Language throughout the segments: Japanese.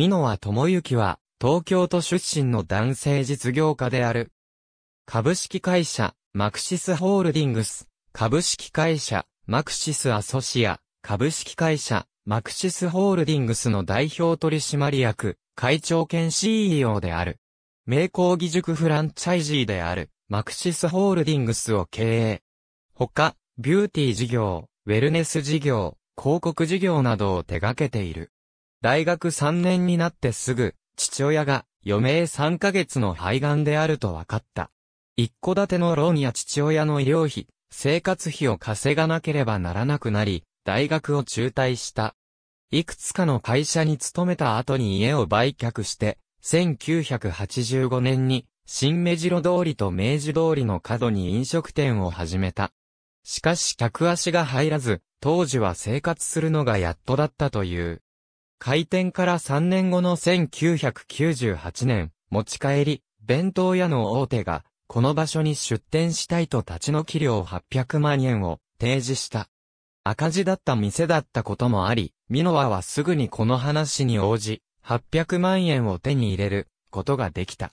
美濃は智之は、東京都出身の男性実業家である。株式会社、マクシスホールディングス、株式会社、マクシスアソシア、株式会社、マクシスホールディングスの代表取締役、会長兼 CEO である。名工義塾フランチャイジーである、マクシスホールディングスを経営。他、ビューティー事業、ウェルネス事業、広告事業などを手掛けている。大学3年になってすぐ、父親が余命3ヶ月の肺がんであると分かった。一戸建てのローンや父親の医療費、生活費を稼がなければならなくなり、大学を中退した。いくつかの会社に勤めた後に家を売却して、1985年に新目白通りと明治通りの角に飲食店を始めた。しかし客足が入らず、当時は生活するのがやっとだったという。開店から3年後の1998年、持ち帰り、弁当屋の大手が、この場所に出店したいと立ち退き料800万円を提示した。赤字だった店だったこともあり、ミノワはすぐにこの話に応じ、800万円を手に入れることができた。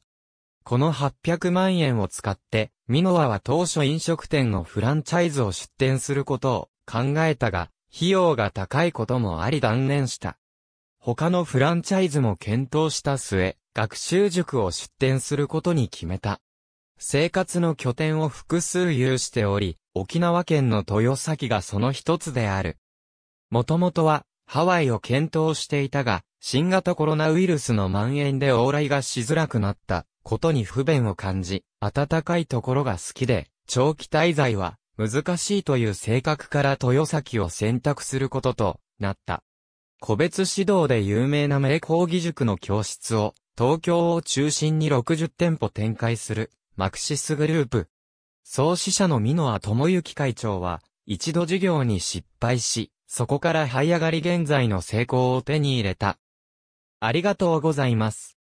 この800万円を使って、ミノワは当初飲食店のフランチャイズを出店することを考えたが、費用が高いこともあり断念した。他のフランチャイズも検討した末、学習塾を出展することに決めた。生活の拠点を複数有しており、沖縄県の豊崎がその一つである。もともとは、ハワイを検討していたが、新型コロナウイルスの蔓延で往来がしづらくなったことに不便を感じ、暖かいところが好きで、長期滞在は難しいという性格から豊崎を選択することとなった。個別指導で有名な名工義塾の教室を、東京を中心に60店舗展開する、マクシスグループ。創始者の美濃和智之会長は、一度事業に失敗し、そこから這い上がり現在の成功を手に入れた。ありがとうございます。